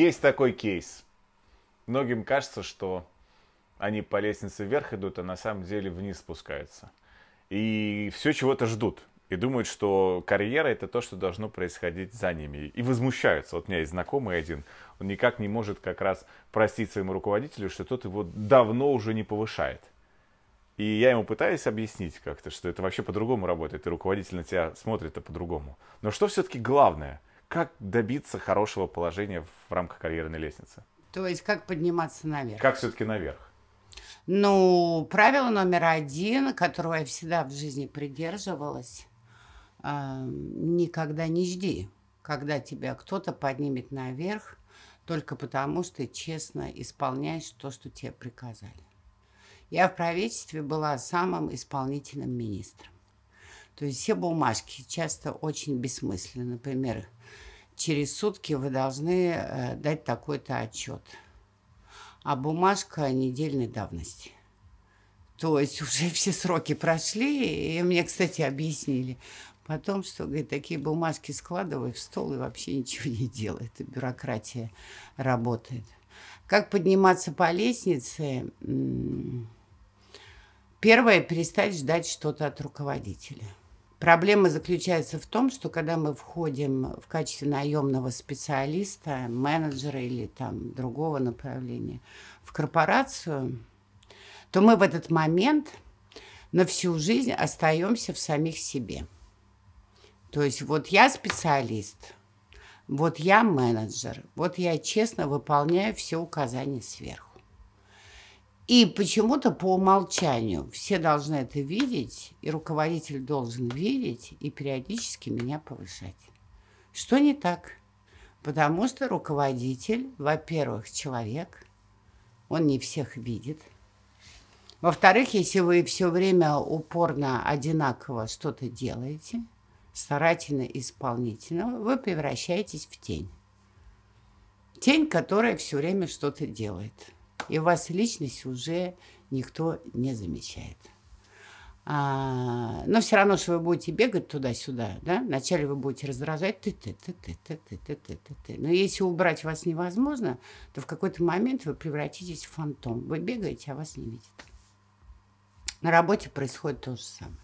Есть такой кейс. Многим кажется, что они по лестнице вверх идут, а на самом деле вниз спускаются. И все чего-то ждут. И думают, что карьера это то, что должно происходить за ними. И возмущаются. Вот у меня есть знакомый один, он никак не может как раз простить своему руководителю, что тот его давно уже не повышает. И я ему пытаюсь объяснить как-то, что это вообще по-другому работает, и руководитель на тебя смотрит это а по-другому. Но что все-таки главное – как добиться хорошего положения в рамках карьерной лестницы? То есть как подниматься наверх? Как все-таки наверх? Ну, правило номер один, которого я всегда в жизни придерживалась, э, никогда не жди, когда тебя кто-то поднимет наверх, только потому что ты честно исполняешь то, что тебе приказали. Я в правительстве была самым исполнительным министром. То есть все бумажки часто очень бессмысленны. Например, через сутки вы должны э, дать такой-то отчет. А бумажка недельной давности. То есть уже все сроки прошли, и мне, кстати, объяснили потом, что, говорит, такие бумажки складывай в стол и вообще ничего не делай. Это бюрократия работает. Как подниматься по лестнице? Первое, перестать ждать что-то от руководителя – Проблема заключается в том, что когда мы входим в качестве наемного специалиста, менеджера или там другого направления в корпорацию, то мы в этот момент на всю жизнь остаемся в самих себе. То есть вот я специалист, вот я менеджер, вот я честно выполняю все указания сверху. И почему-то по умолчанию все должны это видеть, и руководитель должен видеть и периодически меня повышать. Что не так? Потому что руководитель, во-первых, человек, он не всех видит. Во-вторых, если вы все время упорно одинаково что-то делаете, старательно, исполнительно, вы превращаетесь в тень. Тень, которая все время что-то делает и у вас личность уже никто не замечает. А, но все равно, что вы будете бегать туда-сюда, да, вначале вы будете раздражать ты ты ты ты ты ты ты ты ты ты Но если убрать вас невозможно, то в какой-то момент вы превратитесь в фантом. Вы бегаете, а вас не видят. На работе происходит то же самое.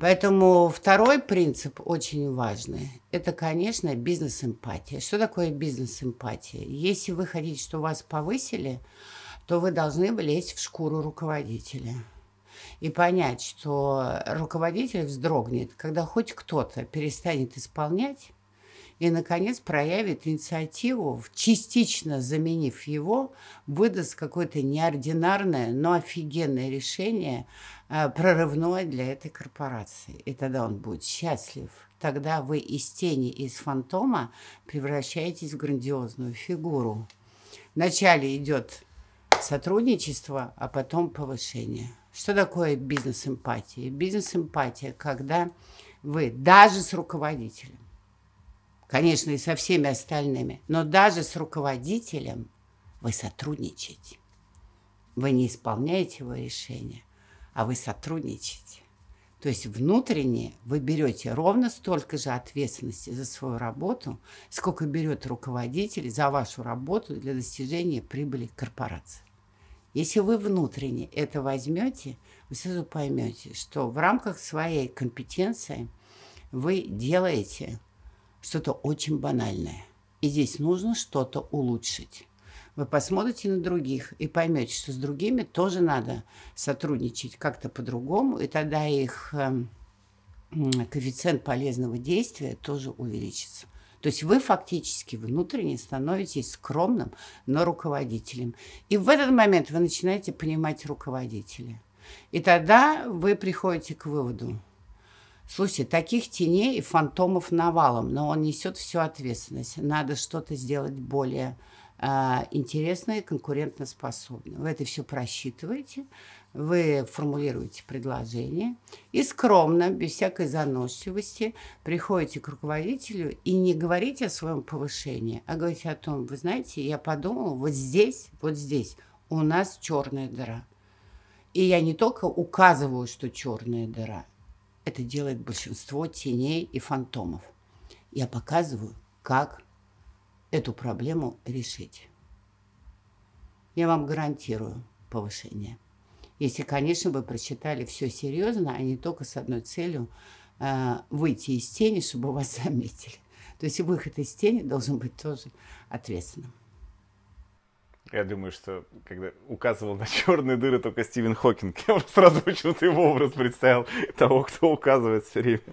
Поэтому второй принцип очень важный. Это, конечно, бизнес-эмпатия. Что такое бизнес-эмпатия? Если вы хотите, что вас повысили, то вы должны влезть в шкуру руководителя и понять, что руководитель вздрогнет, когда хоть кто-то перестанет исполнять и, наконец, проявит инициативу, частично заменив его, выдаст какое-то неординарное, но офигенное решение, э, прорывное для этой корпорации. И тогда он будет счастлив. Тогда вы из тени, из фантома превращаетесь в грандиозную фигуру. Вначале идет сотрудничество, а потом повышение. Что такое бизнес-эмпатия? Бизнес-эмпатия, когда вы даже с руководителем конечно, и со всеми остальными, но даже с руководителем вы сотрудничаете. Вы не исполняете его решение, а вы сотрудничаете. То есть внутренне вы берете ровно столько же ответственности за свою работу, сколько берет руководитель за вашу работу для достижения прибыли корпорации. Если вы внутренне это возьмете, вы сразу поймете, что в рамках своей компетенции вы делаете что-то очень банальное. И здесь нужно что-то улучшить. Вы посмотрите на других и поймете, что с другими тоже надо сотрудничать как-то по-другому, и тогда их эм, коэффициент полезного действия тоже увеличится. То есть вы фактически внутренне становитесь скромным, но руководителем. И в этот момент вы начинаете понимать руководителя. И тогда вы приходите к выводу, Слушайте, таких теней и фантомов навалом, но он несет всю ответственность. Надо что-то сделать более а, интересное и конкурентоспособное. Вы это все просчитываете, вы формулируете предложение и скромно, без всякой заносчивости, приходите к руководителю и не говорите о своем повышении, а говорите о том, вы знаете, я подумал, вот здесь, вот здесь у нас черная дыра. И я не только указываю, что черная дыра, это делает большинство теней и фантомов. Я показываю, как эту проблему решить. Я вам гарантирую повышение. Если, конечно, вы прочитали все серьезно, а не только с одной целью э, выйти из тени, чтобы вас заметили. То есть выход из тени должен быть тоже ответственным. Я думаю, что когда указывал на черные дыры только Стивен Хокинг, я сразу почему-то его образ представил, того, кто указывает все время